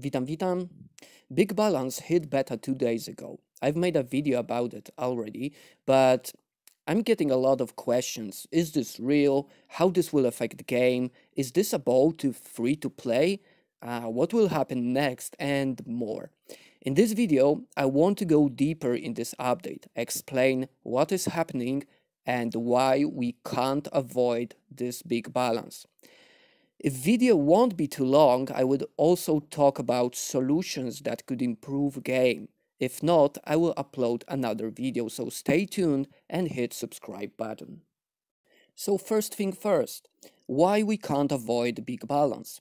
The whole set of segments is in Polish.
Witam, Big Balance hit beta two days ago. I've made a video about it already, but I'm getting a lot of questions. Is this real? How this will affect the game? Is this a ball to free to play? Uh, what will happen next? And more. In this video, I want to go deeper in this update, explain what is happening and why we can't avoid this big balance. If video won't be too long, I would also talk about solutions that could improve game. If not, I will upload another video, so stay tuned and hit subscribe button. So first thing first, why we can't avoid big balance.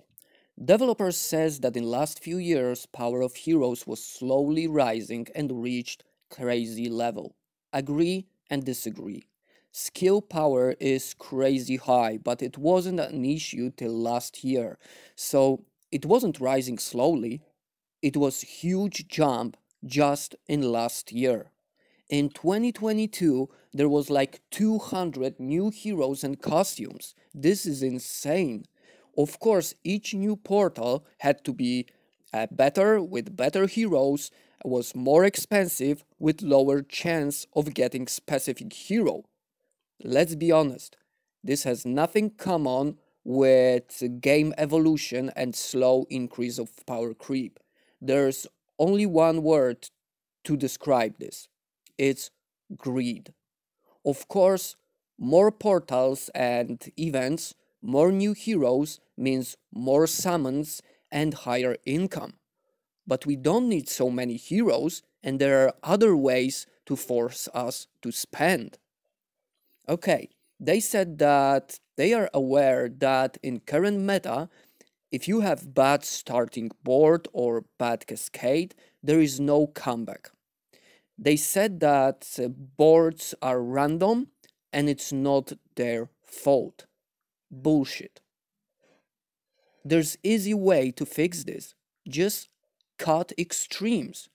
Developers says that in last few years power of heroes was slowly rising and reached crazy level. Agree and disagree skill power is crazy high, but it wasn't an issue till last year. So it wasn't rising slowly. It was huge jump just in last year. In 2022, there was like 200 new heroes and costumes. This is insane. Of course, each new portal had to be uh, better with better heroes, was more expensive with lower chance of getting specific hero let's be honest, this has nothing common with game evolution and slow increase of power creep. There's only one word to describe this. It's greed. Of course, more portals and events, more new heroes means more summons and higher income. But we don't need so many heroes and there are other ways to force us to spend. Okay, they said that they are aware that in current meta, if you have bad starting board or bad cascade, there is no comeback. They said that uh, boards are random and it's not their fault. Bullshit. There's easy way to fix this. Just cut extremes.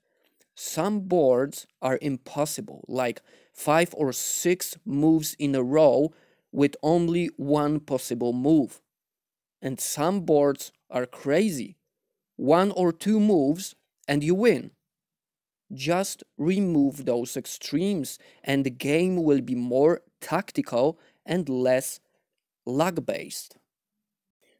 Some boards are impossible, like five or six moves in a row with only one possible move. And some boards are crazy. One or two moves and you win. Just remove those extremes and the game will be more tactical and less luck based.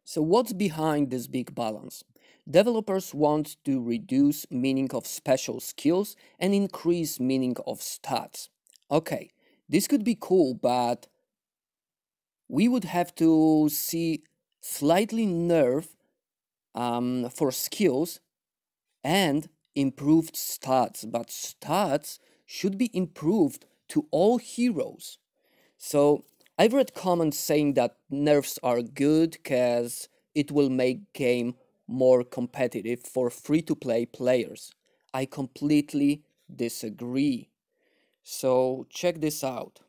So what's behind this big balance? Developers want to reduce meaning of special skills and increase meaning of stats okay, this could be cool, but we would have to see slightly nerf um, for skills and improved stats, but stats should be improved to all heroes. So I've read comments saying that nerfs are good because it will make game more competitive for free-to-play players. I completely disagree. So check this out.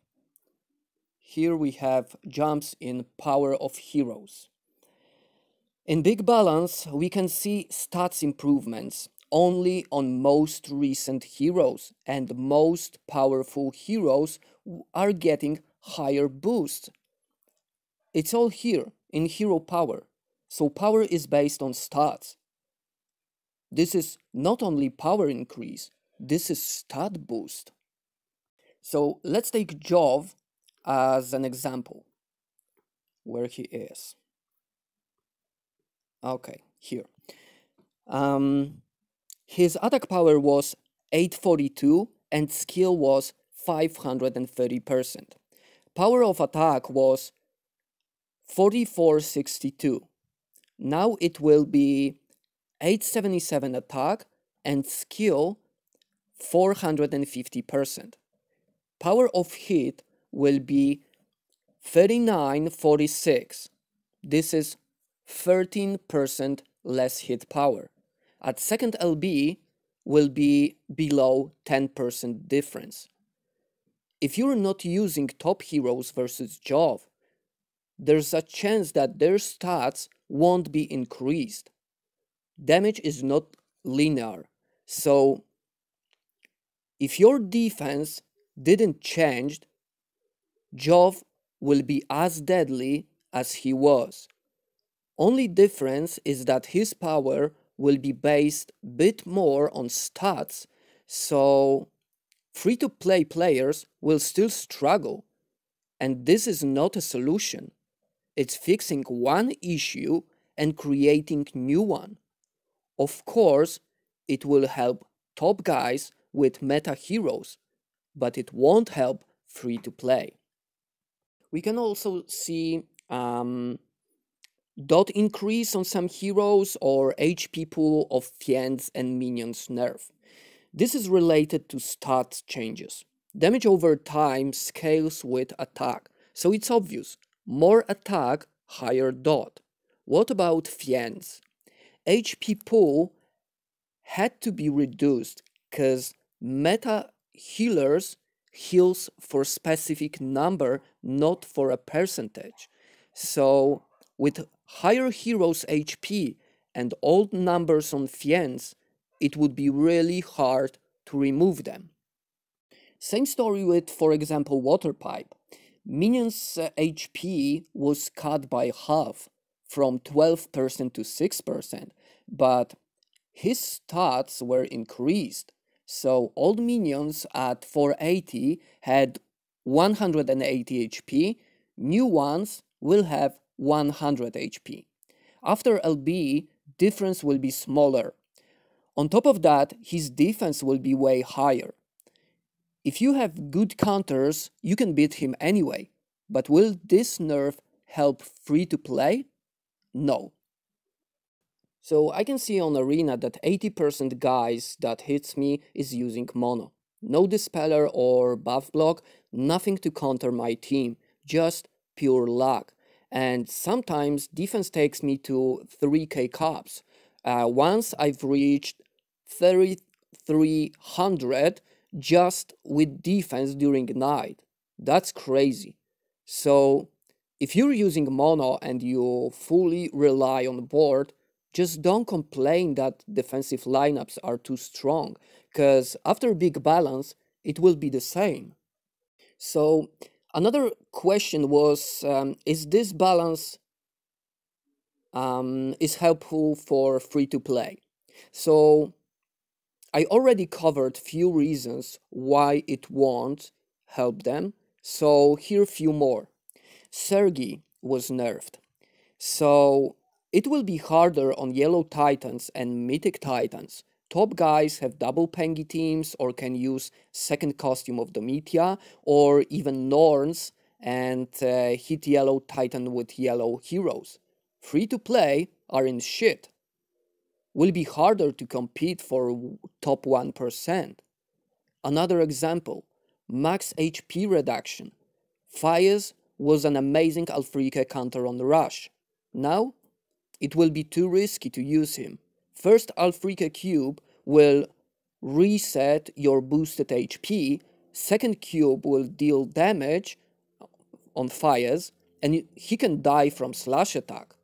Here we have jumps in Power of Heroes. In Big Balance, we can see stats improvements only on most recent heroes and most powerful heroes are getting higher boosts. It's all here in hero power. So power is based on stats. This is not only power increase, this is stat boost. So let's take Jove as an example where he is. Okay, here. Um, his attack power was 842 and skill was 530%. Power of attack was 4462. Now it will be 877 attack and skill 450% power of heat will be 3946. This is 13% less heat power. At second LB will be below 10% difference. If you're not using top heroes versus Jove, there's a chance that their stats won't be increased. Damage is not linear, so if your defense didn't change, Jove will be as deadly as he was. Only difference is that his power will be based bit more on stats, so free-to-play players will still struggle. And this is not a solution. It's fixing one issue and creating new one. Of course, it will help top guys with meta heroes, but it won't help free to play. We can also see um, dot increase on some heroes or HP pool of fiends and minions nerf. This is related to stat changes. Damage over time scales with attack, so it's obvious. More attack, higher dot. What about fiends? HP pool had to be reduced because meta healers heals for specific number, not for a percentage. So with higher heroes HP and old numbers on fiends, it would be really hard to remove them. Same story with, for example, water pipe. Minions HP uh, was cut by half from 12% to 6%, but his stats were increased so old minions at 480 had 180 HP, new ones will have 100 HP. After LB, difference will be smaller. On top of that, his defense will be way higher. If you have good counters, you can beat him anyway. But will this nerf help free to play? No. So I can see on Arena that 80% guys that hits me is using mono. No dispeller or buff block, nothing to counter my team, just pure luck. And sometimes defense takes me to 3k cops. Uh, once I've reached 3300 just with defense during night. That's crazy. So if you're using mono and you fully rely on board, just don't complain that defensive lineups are too strong, because after big balance, it will be the same. So, another question was um, Is this balance um, is helpful for free to play? So, I already covered few reasons why it won't help them. So, here few more. Sergey was nerfed. So, it will be harder on Yellow Titans and Mythic Titans. Top guys have double Pengi teams or can use second costume of Domitia or even Norns and uh, hit Yellow Titan with Yellow heroes. Free to play are in shit. Will be harder to compete for top 1%. Another example, max HP reduction. Fires was an amazing Alfrika counter on Rush. Now it will be too risky to use him. First Alfrika cube will reset your boosted HP, second cube will deal damage on fires, and he can die from slash attack.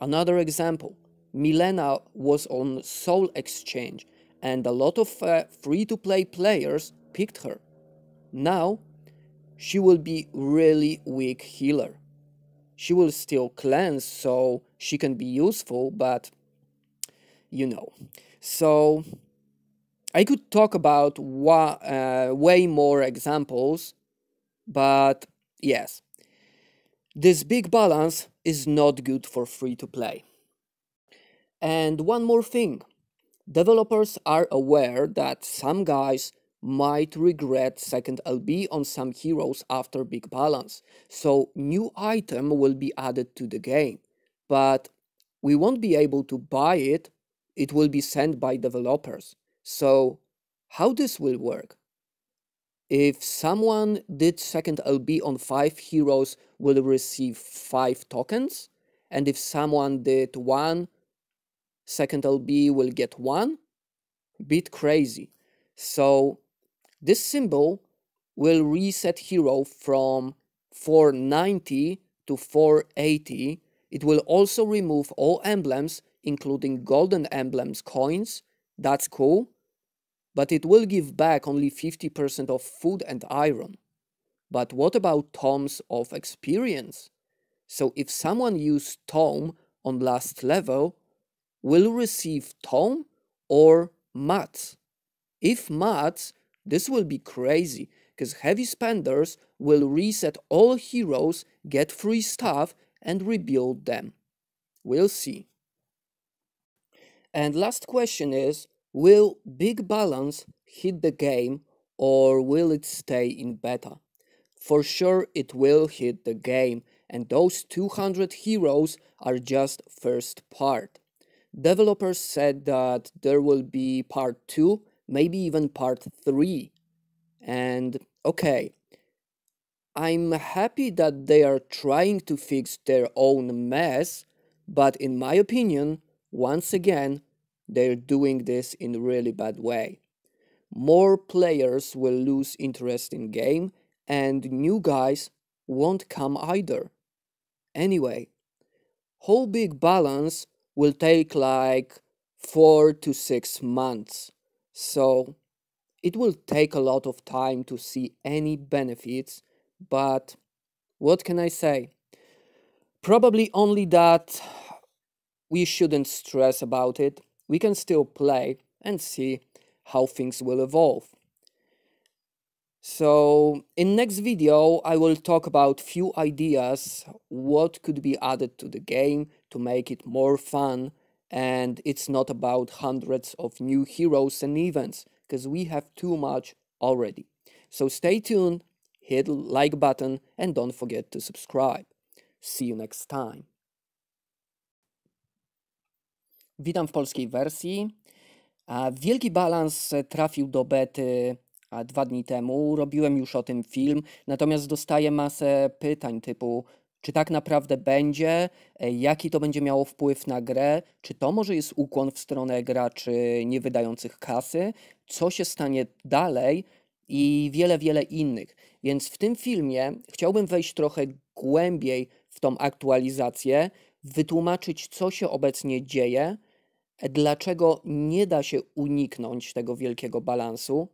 Another example, Milena was on Soul Exchange and a lot of uh, free-to-play players picked her. Now, she will be really weak healer. She will still cleanse, so she can be useful, but you know. So I could talk about wa uh, way more examples, but yes, this big balance is not good for free to play. And one more thing developers are aware that some guys might regret second LB on some heroes after big balance, so new item will be added to the game but we won't be able to buy it. It will be sent by developers. So how this will work? If someone did second LB on five heroes will receive five tokens. And if someone did one, second LB will get one. Bit crazy. So this symbol will reset hero from 490 to 480 it will also remove all emblems, including golden emblems coins, that's cool, but it will give back only 50% of food and iron. But what about tomes of experience? So if someone used tome on last level, will receive tome or mats. If mats, this will be crazy, because heavy spenders will reset all heroes, get free stuff, and rebuild them. We'll see. And last question is, will Big Balance hit the game or will it stay in beta? For sure it will hit the game and those 200 heroes are just first part. Developers said that there will be part 2, maybe even part 3. And okay, I'm happy that they are trying to fix their own mess, but in my opinion, once again, they're doing this in a really bad way. More players will lose interest in game and new guys won't come either. Anyway, whole big balance will take like 4 to 6 months. So, it will take a lot of time to see any benefits but what can I say? Probably only that we shouldn't stress about it. We can still play and see how things will evolve. So in next video, I will talk about few ideas, what could be added to the game to make it more fun. And it's not about hundreds of new heroes and events because we have too much already. So stay tuned hit like button and don't forget to subscribe. See you next time. Witam w polskiej wersji. Wielki balans e, trafił do bety dwa dni temu. Robiłem już o tym film, natomiast dostaję masę pytań typu czy tak naprawdę będzie, e, jaki to będzie miało wpływ na grę, czy to może jest ukłon w stronę graczy niewydających kasy, co się stanie dalej, i wiele, wiele innych. Więc w tym filmie chciałbym wejść trochę głębiej w tą aktualizację, wytłumaczyć, co się obecnie dzieje, dlaczego nie da się uniknąć tego wielkiego balansu.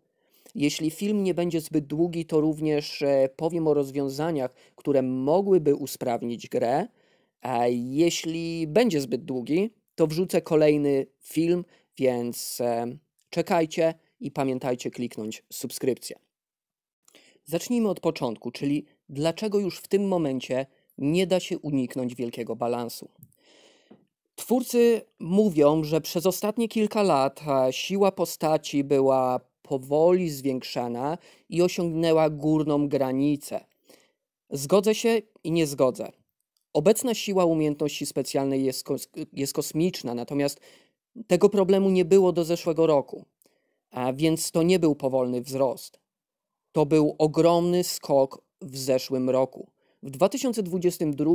Jeśli film nie będzie zbyt długi, to również e, powiem o rozwiązaniach, które mogłyby usprawnić grę. A jeśli będzie zbyt długi, to wrzucę kolejny film, więc e, czekajcie i pamiętajcie kliknąć subskrypcję. Zacznijmy od początku, czyli dlaczego już w tym momencie nie da się uniknąć wielkiego balansu. Twórcy mówią, że przez ostatnie kilka lat e, siła postaci była powoli zwiększana i osiągnęła górną granicę. Zgodzę się i nie zgodzę. Obecna siła umiejętności specjalnej jest, kos jest kosmiczna, natomiast tego problemu nie było do zeszłego roku. A więc to nie był powolny wzrost. To był ogromny skok w zeszłym roku. W 2022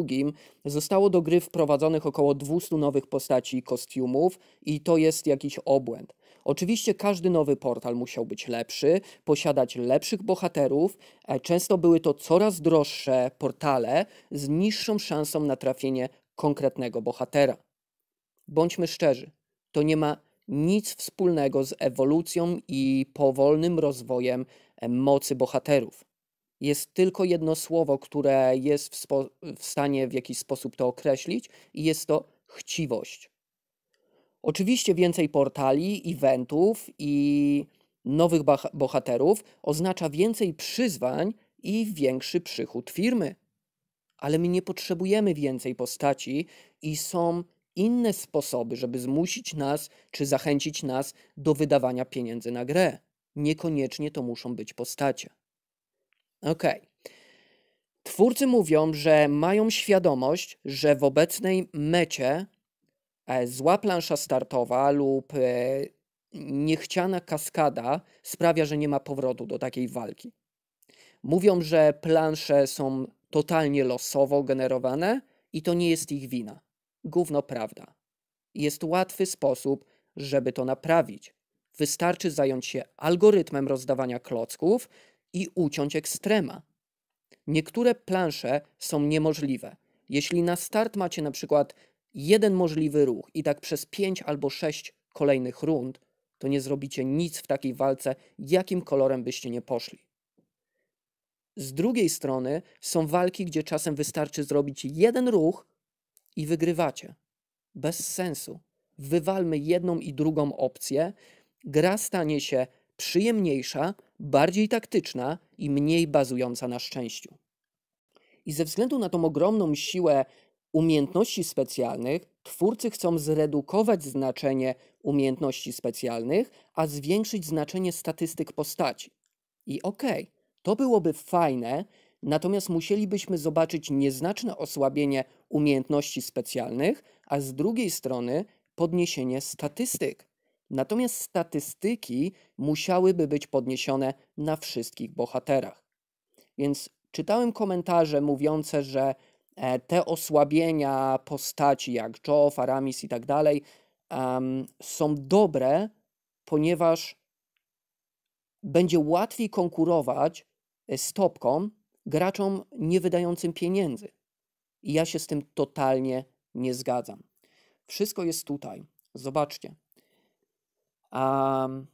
zostało do gry wprowadzonych około 200 nowych postaci i kostiumów, i to jest jakiś obłęd. Oczywiście każdy nowy portal musiał być lepszy, posiadać lepszych bohaterów, często były to coraz droższe portale z niższą szansą na trafienie konkretnego bohatera. Bądźmy szczerzy, to nie ma nic wspólnego z ewolucją i powolnym rozwojem mocy bohaterów. Jest tylko jedno słowo, które jest w, w stanie w jakiś sposób to określić, i jest to chciwość. Oczywiście więcej portali, eventów i nowych bohaterów oznacza więcej przyzwań i większy przychód firmy. Ale my nie potrzebujemy więcej postaci i są inne sposoby, żeby zmusić nas czy zachęcić nas do wydawania pieniędzy na grę. Niekoniecznie to muszą być postacie. Ok. Twórcy mówią, że mają świadomość, że w obecnej mecie e, zła plansza startowa lub e, niechciana kaskada sprawia, że nie ma powrotu do takiej walki. Mówią, że plansze są totalnie losowo generowane i to nie jest ich wina gówno prawda. Jest łatwy sposób, żeby to naprawić. Wystarczy zająć się algorytmem rozdawania klocków i uciąć ekstrema. Niektóre plansze są niemożliwe. Jeśli na start macie na przykład jeden możliwy ruch i tak przez 5 albo 6 kolejnych rund, to nie zrobicie nic w takiej walce, jakim kolorem byście nie poszli. Z drugiej strony są walki, gdzie czasem wystarczy zrobić jeden ruch i wygrywacie. Bez sensu. Wywalmy jedną i drugą opcję. Gra stanie się przyjemniejsza, bardziej taktyczna i mniej bazująca na szczęściu. I ze względu na tą ogromną siłę umiejętności specjalnych, twórcy chcą zredukować znaczenie umiejętności specjalnych, a zwiększyć znaczenie statystyk postaci. I okej, okay, to byłoby fajne, Natomiast musielibyśmy zobaczyć nieznaczne osłabienie umiejętności specjalnych, a z drugiej strony podniesienie statystyk. Natomiast statystyki musiałyby być podniesione na wszystkich bohaterach. Więc czytałem komentarze mówiące, że e, te osłabienia postaci jak Joe, Aramis i tak dalej są dobre, ponieważ będzie łatwiej konkurować z e, topką graczom nie wydającym pieniędzy. I ja się z tym totalnie nie zgadzam. Wszystko jest tutaj. Zobaczcie. Um,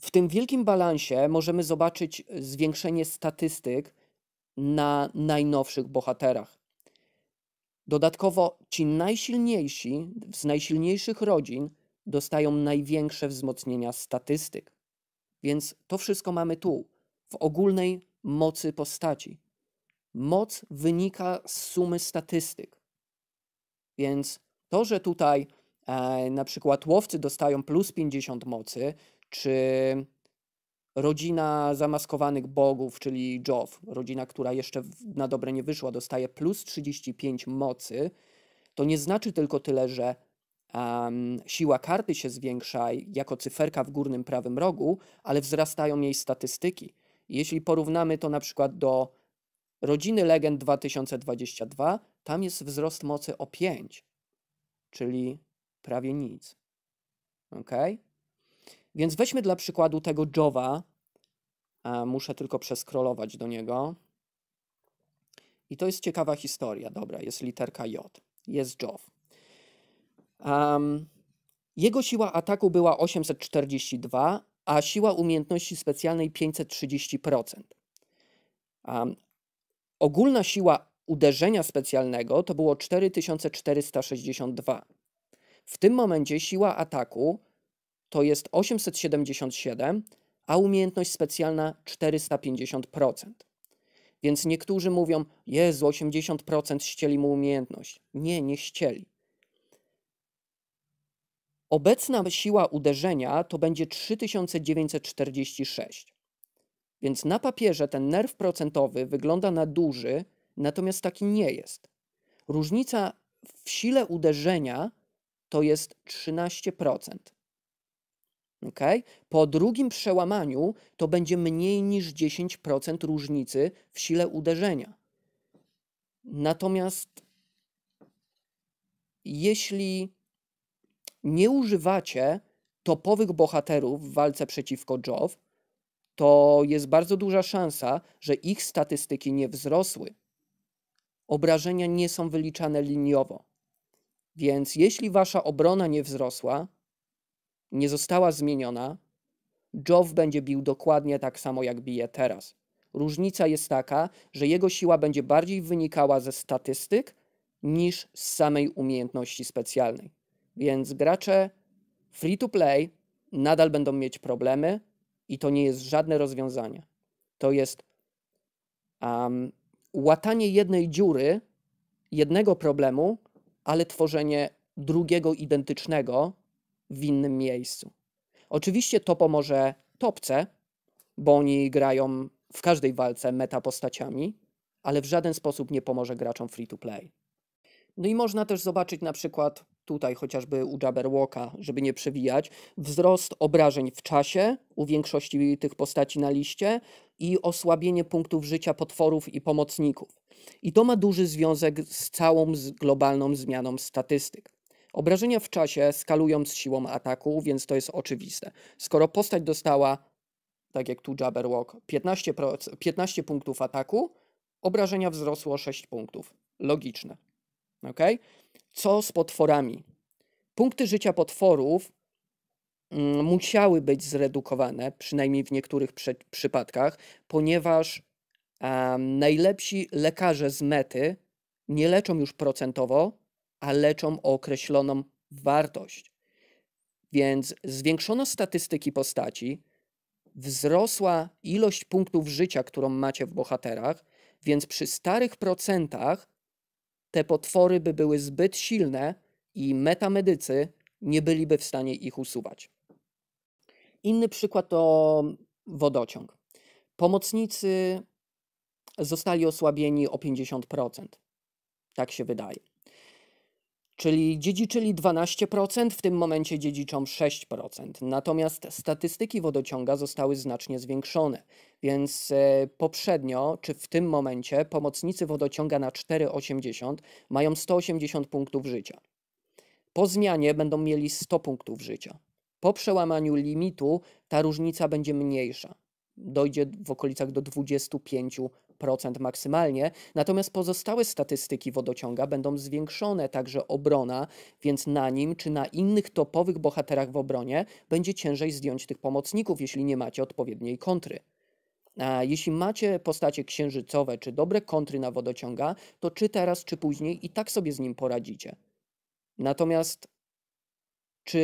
w tym wielkim balansie możemy zobaczyć zwiększenie statystyk na najnowszych bohaterach. Dodatkowo ci najsilniejsi z najsilniejszych rodzin dostają największe wzmocnienia statystyk. Więc to wszystko mamy tu w ogólnej mocy postaci. Moc wynika z sumy statystyk. Więc to, że tutaj e, na przykład łowcy dostają plus 50 mocy, czy rodzina zamaskowanych bogów, czyli Jow, rodzina, która jeszcze na dobre nie wyszła, dostaje plus 35 mocy, to nie znaczy tylko tyle, że um, siła karty się zwiększa jako cyferka w górnym prawym rogu, ale wzrastają jej statystyki. Jeśli porównamy to na przykład do Rodziny Legend 2022, tam jest wzrost mocy o 5, czyli prawie nic. Ok? Więc weźmy dla przykładu tego Jova. Muszę tylko przeskrolować do niego. I to jest ciekawa historia. Dobra, jest literka J. Jest Jov. Um, jego siła ataku była 842, a siła umiejętności specjalnej 530%. Um, ogólna siła uderzenia specjalnego to było 4462. W tym momencie siła ataku to jest 877, a umiejętność specjalna 450%. Więc niektórzy mówią, Jezu, 80% ścieli mu umiejętność. Nie, nie ścieli. Obecna siła uderzenia to będzie 3946. Więc na papierze ten nerw procentowy wygląda na duży, natomiast taki nie jest. Różnica w sile uderzenia to jest 13%. Okay? Po drugim przełamaniu to będzie mniej niż 10% różnicy w sile uderzenia. Natomiast jeśli nie używacie topowych bohaterów w walce przeciwko Jow, to jest bardzo duża szansa, że ich statystyki nie wzrosły. Obrażenia nie są wyliczane liniowo. Więc jeśli wasza obrona nie wzrosła, nie została zmieniona, Jow będzie bił dokładnie tak samo, jak bije teraz. Różnica jest taka, że jego siła będzie bardziej wynikała ze statystyk niż z samej umiejętności specjalnej. Więc gracze free to play nadal będą mieć problemy i to nie jest żadne rozwiązanie. To jest um, łatanie jednej dziury, jednego problemu, ale tworzenie drugiego identycznego w innym miejscu. Oczywiście to pomoże topce, bo oni grają w każdej walce meta postaciami, ale w żaden sposób nie pomoże graczom free to play. No i można też zobaczyć na przykład tutaj chociażby u Jabberwocka, żeby nie przewijać, wzrost obrażeń w czasie u większości tych postaci na liście i osłabienie punktów życia potworów i pomocników. I to ma duży związek z całą globalną zmianą statystyk. Obrażenia w czasie skalują z siłą ataku, więc to jest oczywiste. Skoro postać dostała, tak jak tu Jabberwock, 15, 15 punktów ataku, obrażenia wzrosło 6 punktów. Logiczne. Ok? Co z potworami? Punkty życia potworów mm, musiały być zredukowane, przynajmniej w niektórych przypadkach, ponieważ najlepsi lekarze z mety nie leczą już procentowo, a leczą o określoną wartość. Więc zwiększono statystyki postaci, wzrosła ilość punktów życia, którą macie w bohaterach, więc przy starych procentach te potwory by były zbyt silne i metamedycy nie byliby w stanie ich usuwać. Inny przykład to wodociąg. Pomocnicy zostali osłabieni o 50%. Tak się wydaje. Czyli dziedziczyli 12%, w tym momencie dziedziczą 6%. Natomiast statystyki wodociąga zostały znacznie zwiększone, więc e, poprzednio czy w tym momencie pomocnicy wodociąga na 4,80 mają 180 punktów życia. Po zmianie będą mieli 100 punktów życia. Po przełamaniu limitu ta różnica będzie mniejsza. Dojdzie w okolicach do 25 1% maksymalnie, natomiast pozostałe statystyki wodociąga będą zwiększone, także obrona, więc na nim czy na innych topowych bohaterach w obronie będzie ciężej zdjąć tych pomocników, jeśli nie macie odpowiedniej kontry. A jeśli macie postacie księżycowe czy dobre kontry na wodociąga, to czy teraz, czy później i tak sobie z nim poradzicie. Natomiast czy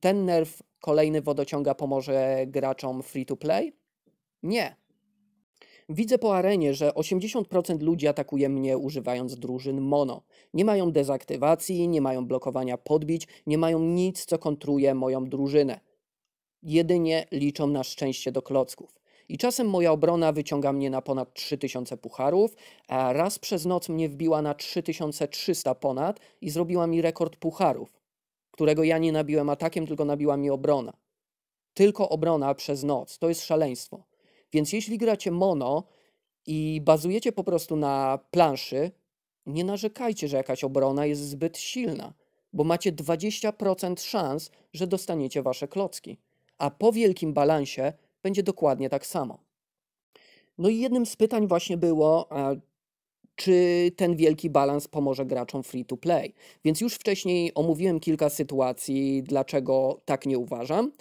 ten nerw kolejny wodociąga pomoże graczom free to play? Nie. Widzę po arenie, że 80% ludzi atakuje mnie używając drużyn mono. Nie mają dezaktywacji, nie mają blokowania podbić, nie mają nic, co kontruje moją drużynę. Jedynie liczą na szczęście do klocków. I czasem moja obrona wyciąga mnie na ponad 3000 pucharów, a raz przez noc mnie wbiła na 3300 ponad i zrobiła mi rekord pucharów, którego ja nie nabiłem atakiem, tylko nabiła mi obrona. Tylko obrona przez noc, to jest szaleństwo. Więc jeśli gracie mono i bazujecie po prostu na planszy, nie narzekajcie, że jakaś obrona jest zbyt silna, bo macie 20% szans, że dostaniecie wasze klocki. A po wielkim balansie będzie dokładnie tak samo. No i jednym z pytań właśnie było, czy ten wielki balans pomoże graczom free to play. Więc już wcześniej omówiłem kilka sytuacji, dlaczego tak nie uważam.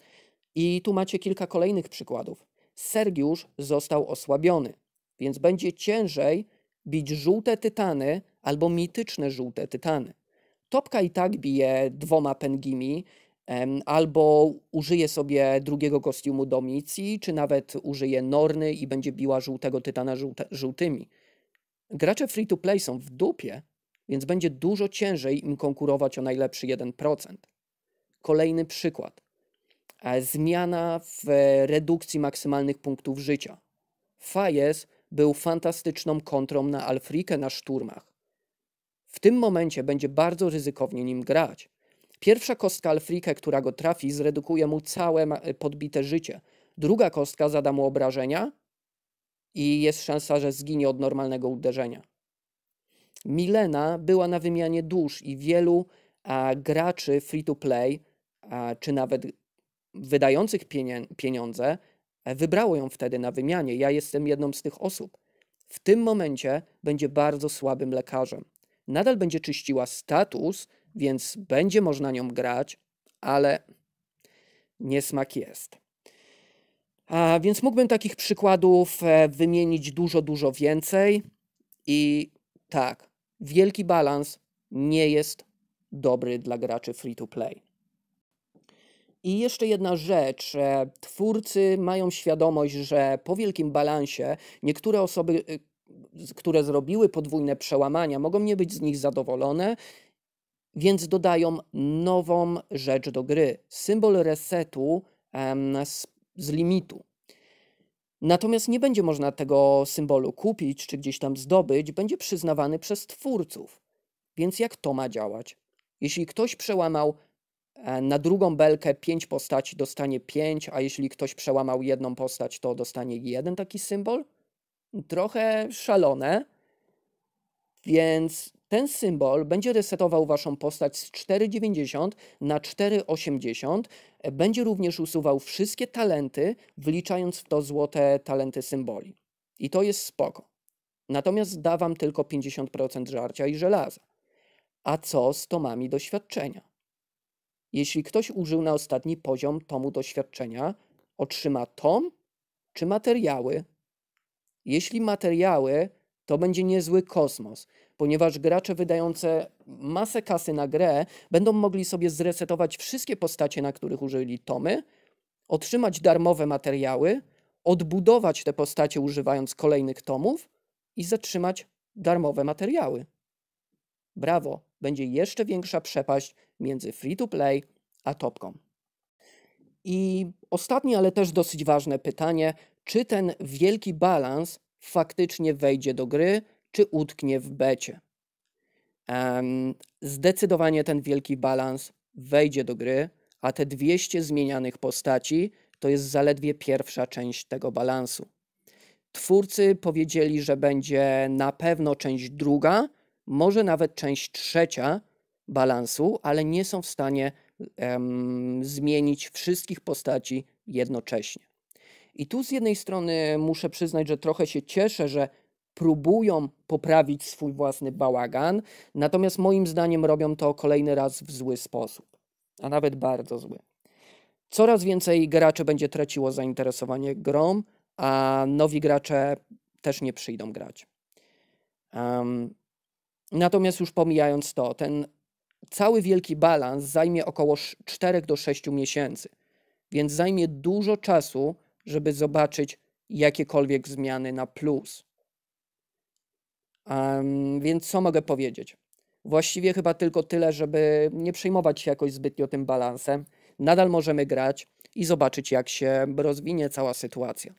I tu macie kilka kolejnych przykładów. Sergiusz został osłabiony, więc będzie ciężej bić żółte tytany albo mityczne żółte tytany. Topka i tak bije dwoma pengimi, albo użyje sobie drugiego kostiumu domicji, czy nawet użyje norny i będzie biła żółtego tytana żółte, żółtymi. Gracze free to play są w dupie, więc będzie dużo ciężej im konkurować o najlepszy 1%. Kolejny przykład zmiana w redukcji maksymalnych punktów życia. Fajes był fantastyczną kontrą na Alfrikę na szturmach. W tym momencie będzie bardzo ryzykownie nim grać. Pierwsza kostka Alfrikę, która go trafi, zredukuje mu całe podbite życie. Druga kostka zada mu obrażenia i jest szansa, że zginie od normalnego uderzenia. Milena była na wymianie dusz i wielu a, graczy free to play, a, czy nawet wydających pieniądze e, wybrało ją wtedy na wymianie. Ja jestem jedną z tych osób. W tym momencie będzie bardzo słabym lekarzem. Nadal będzie czyściła status, więc będzie można nią grać, ale niesmak jest. A więc mógłbym takich przykładów e, wymienić dużo, dużo więcej. I tak, wielki balans nie jest dobry dla graczy free to play. I jeszcze jedna rzecz. Twórcy mają świadomość, że po wielkim balansie niektóre osoby, y, które zrobiły podwójne przełamania, mogą nie być z nich zadowolone, więc dodają nową rzecz do gry. Symbol resetu z, z limitu. Natomiast nie będzie można tego symbolu kupić czy gdzieś tam zdobyć, będzie przyznawany przez twórców. Więc jak to ma działać? Jeśli ktoś przełamał E, na drugą belkę 5 postaci dostanie 5, a jeśli ktoś przełamał jedną postać, to dostanie jeden taki symbol. Trochę szalone. Więc ten symbol będzie resetował Waszą postać z 4,90 na 4,80. E, będzie również usuwał wszystkie talenty, wliczając w to złote talenty symboli. I to jest spoko. Natomiast da Wam tylko 50% żarcia i żelaza. A co z tomami doświadczenia? Jeśli ktoś użył na ostatni poziom tomu doświadczenia, otrzyma tom czy materiały. Jeśli materiały, to będzie niezły kosmos, ponieważ gracze wydające masę kasy na grę będą mogli sobie zresetować wszystkie postacie, na których użyli tomy, otrzymać darmowe materiały, odbudować te postacie używając kolejnych tomów i zatrzymać darmowe materiały. Brawo! będzie jeszcze większa przepaść między free to play a topką. I ostatnie, ale też dosyć ważne pytanie, czy ten wielki balans faktycznie wejdzie do gry, czy utknie w becie. Um, zdecydowanie ten wielki balans wejdzie do gry, a te 200 zmienianych postaci to jest zaledwie pierwsza część tego balansu. Twórcy powiedzieli, że będzie na pewno część druga, może nawet część trzecia balansu, ale nie są w stanie um, zmienić wszystkich postaci jednocześnie. I tu z jednej strony muszę przyznać, że trochę się cieszę, że próbują poprawić swój własny bałagan, natomiast moim zdaniem robią to kolejny raz w zły sposób, a nawet bardzo zły. Coraz więcej graczy będzie traciło zainteresowanie grą, a nowi gracze też nie przyjdą grać. Um, Natomiast już pomijając to, ten cały wielki balans zajmie około 4 do 6 miesięcy, więc zajmie dużo czasu, żeby zobaczyć jakiekolwiek zmiany na plus. Um, więc co mogę powiedzieć? Właściwie chyba tylko tyle, żeby nie przejmować się jakoś zbytnio tym balansem. Nadal możemy grać i zobaczyć, jak się rozwinie cała sytuacja.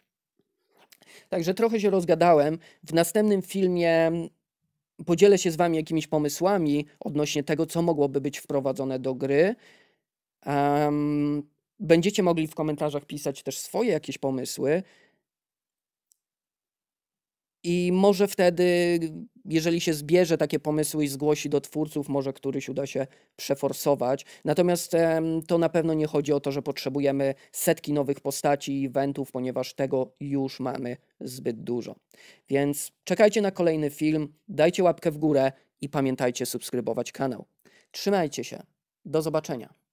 Także trochę się rozgadałem. W następnym filmie podzielę się z Wami jakimiś pomysłami odnośnie tego, co mogłoby być wprowadzone do gry. Um, będziecie mogli w komentarzach pisać też swoje jakieś pomysły. I może wtedy jeżeli się zbierze takie pomysły i zgłosi do twórców, może któryś uda się przeforsować. Natomiast to na pewno nie chodzi o to, że potrzebujemy setki nowych postaci i eventów, ponieważ tego już mamy zbyt dużo. Więc czekajcie na kolejny film, dajcie łapkę w górę i pamiętajcie subskrybować kanał. Trzymajcie się. Do zobaczenia.